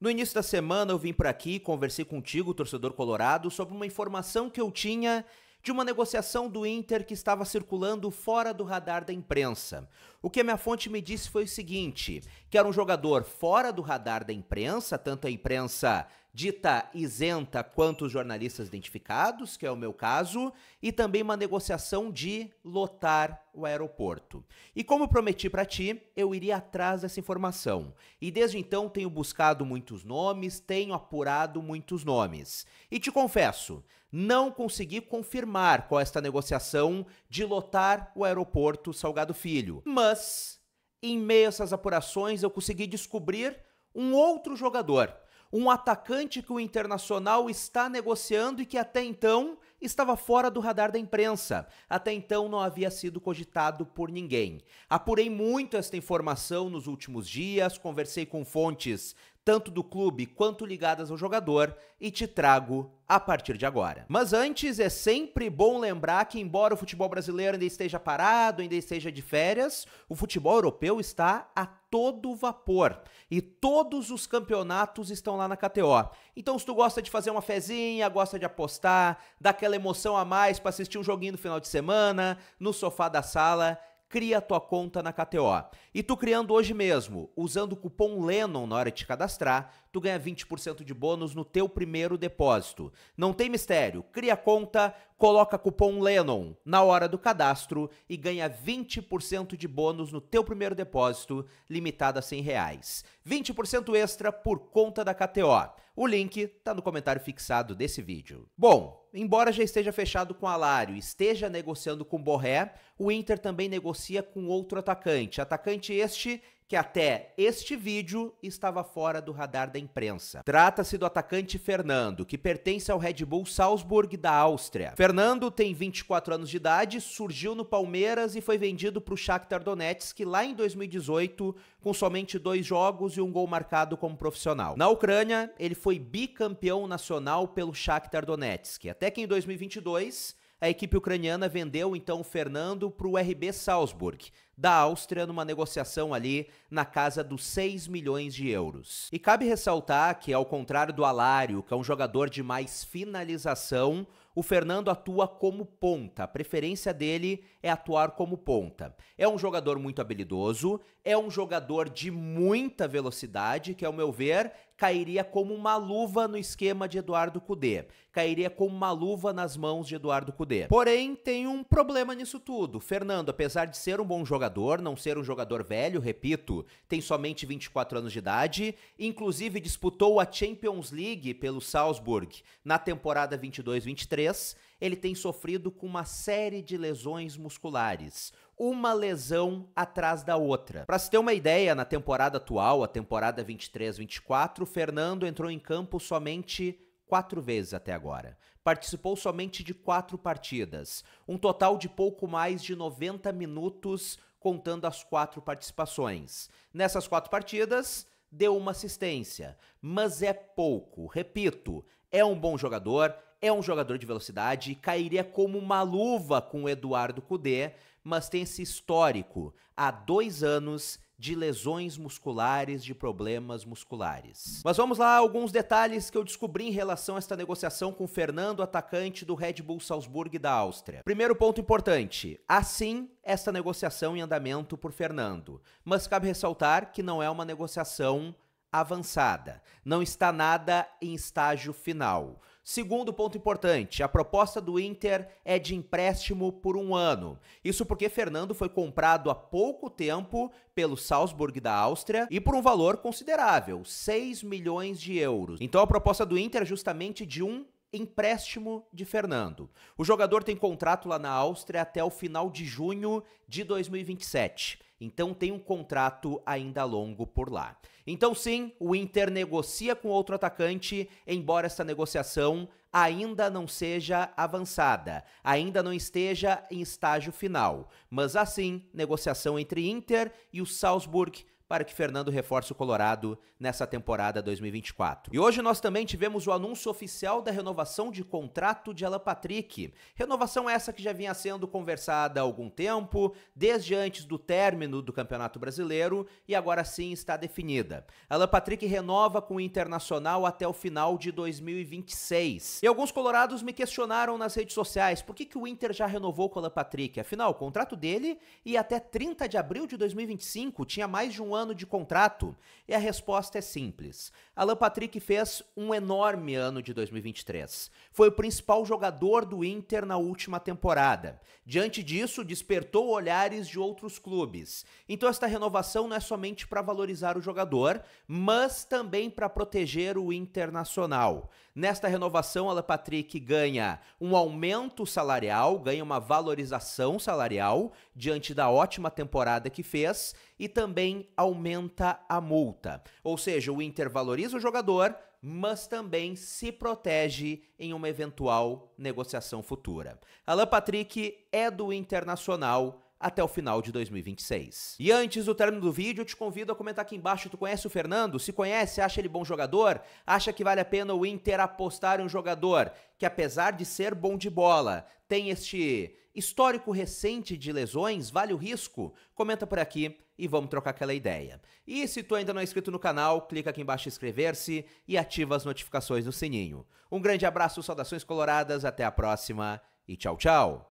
No início da semana eu vim para aqui e conversei contigo, torcedor colorado, sobre uma informação que eu tinha de uma negociação do Inter que estava circulando fora do radar da imprensa. O que a minha fonte me disse foi o seguinte: que era um jogador fora do radar da imprensa, tanto a imprensa dita isenta quanto os jornalistas identificados, que é o meu caso, e também uma negociação de lotar o aeroporto. E como prometi para ti, eu iria atrás dessa informação. E desde então tenho buscado muitos nomes, tenho apurado muitos nomes. E te confesso, não consegui confirmar qual é esta negociação de lotar o aeroporto Salgado Filho. Mas, em meio a essas apurações, eu consegui descobrir um outro jogador um atacante que o Internacional está negociando e que até então estava fora do radar da imprensa. Até então não havia sido cogitado por ninguém. Apurei muito esta informação nos últimos dias, conversei com fontes tanto do clube quanto ligadas ao jogador, e te trago a partir de agora. Mas antes, é sempre bom lembrar que, embora o futebol brasileiro ainda esteja parado, ainda esteja de férias, o futebol europeu está a todo vapor e todos os campeonatos estão lá na KTO. Então, se tu gosta de fazer uma fezinha, gosta de apostar, daquela emoção a mais para assistir um joguinho no final de semana, no sofá da sala, cria tua conta na KTO. E tu criando hoje mesmo, usando o cupom LENON na hora de te cadastrar, tu ganha 20% de bônus no teu primeiro depósito. Não tem mistério, cria conta, coloca cupom Lennon na hora do cadastro e ganha 20% de bônus no teu primeiro depósito, limitado a 100 reais. 20% extra por conta da KTO. O link tá no comentário fixado desse vídeo. Bom, embora já esteja fechado com Alário, esteja negociando com Borré, o Inter também negocia com outro atacante. Atacante este que até este vídeo estava fora do radar da imprensa. Trata-se do atacante Fernando, que pertence ao Red Bull Salzburg da Áustria. Fernando tem 24 anos de idade, surgiu no Palmeiras e foi vendido para o Shakhtar Donetsk lá em 2018, com somente dois jogos e um gol marcado como profissional. Na Ucrânia, ele foi bicampeão nacional pelo Shakhtar Donetsk, até que em 2022 a equipe ucraniana vendeu então o Fernando para o RB Salzburg, da Áustria, numa negociação ali na casa dos 6 milhões de euros. E cabe ressaltar que, ao contrário do Alário, que é um jogador de mais finalização, o Fernando atua como ponta. A preferência dele é atuar como ponta. É um jogador muito habilidoso, é um jogador de muita velocidade, que, ao meu ver, cairia como uma luva no esquema de Eduardo Cudê, cairia como uma luva nas mãos de Eduardo Cudê. Porém, tem um problema nisso tudo. Fernando, apesar de ser um bom jogador, não ser um jogador velho, repito, tem somente 24 anos de idade, inclusive disputou a Champions League pelo Salzburg na temporada 22-23, ele tem sofrido com uma série de lesões musculares uma lesão atrás da outra. Para se ter uma ideia, na temporada atual, a temporada 23-24, Fernando entrou em campo somente quatro vezes até agora. Participou somente de quatro partidas, um total de pouco mais de 90 minutos, contando as quatro participações. Nessas quatro partidas, deu uma assistência, mas é pouco. Repito, é um bom jogador, é um jogador de velocidade e cairia como uma luva com o Eduardo Cudê mas tem esse histórico há dois anos de lesões musculares, de problemas musculares. Mas vamos lá, alguns detalhes que eu descobri em relação a esta negociação com Fernando, atacante do Red Bull Salzburg da Áustria. Primeiro ponto importante: assim, esta negociação em andamento por Fernando. Mas cabe ressaltar que não é uma negociação avançada, não está nada em estágio final. Segundo ponto importante, a proposta do Inter é de empréstimo por um ano. Isso porque Fernando foi comprado há pouco tempo pelo Salzburg da Áustria e por um valor considerável, 6 milhões de euros. Então a proposta do Inter é justamente de um empréstimo de Fernando. O jogador tem contrato lá na Áustria até o final de junho de 2027. Então tem um contrato ainda longo por lá. Então sim, o Inter negocia com outro atacante, embora essa negociação ainda não seja avançada, ainda não esteja em estágio final. Mas assim, negociação entre Inter e o Salzburg para que Fernando reforce o Colorado nessa temporada 2024. E hoje nós também tivemos o anúncio oficial da renovação de contrato de Alan Patrick. Renovação essa que já vinha sendo conversada há algum tempo, desde antes do término do Campeonato Brasileiro e agora sim está definida. Alan Patrick renova com o Internacional até o final de 2026. E alguns colorados me questionaram nas redes sociais por que, que o Inter já renovou com o Alan Patrick. Afinal, o contrato dele ia até 30 de abril de 2025, tinha mais de um ano ano de contrato? E a resposta é simples. Alan Patrick fez um enorme ano de 2023. Foi o principal jogador do Inter na última temporada. Diante disso, despertou olhares de outros clubes. Então, esta renovação não é somente para valorizar o jogador, mas também para proteger o internacional. Nesta renovação, Alan Patrick ganha um aumento salarial, ganha uma valorização salarial diante da ótima temporada que fez e também aumenta aumenta a multa. Ou seja, o Inter valoriza o jogador, mas também se protege em uma eventual negociação futura. Alan Patrick é do Internacional até o final de 2026. E antes do término do vídeo, eu te convido a comentar aqui embaixo, tu conhece o Fernando? Se conhece, acha ele bom jogador? Acha que vale a pena o Inter apostar em um jogador que apesar de ser bom de bola, tem este histórico recente de lesões, vale o risco? Comenta por aqui e vamos trocar aquela ideia. E se tu ainda não é inscrito no canal, clica aqui embaixo em inscrever-se e ativa as notificações no sininho. Um grande abraço, saudações coloradas, até a próxima e tchau, tchau!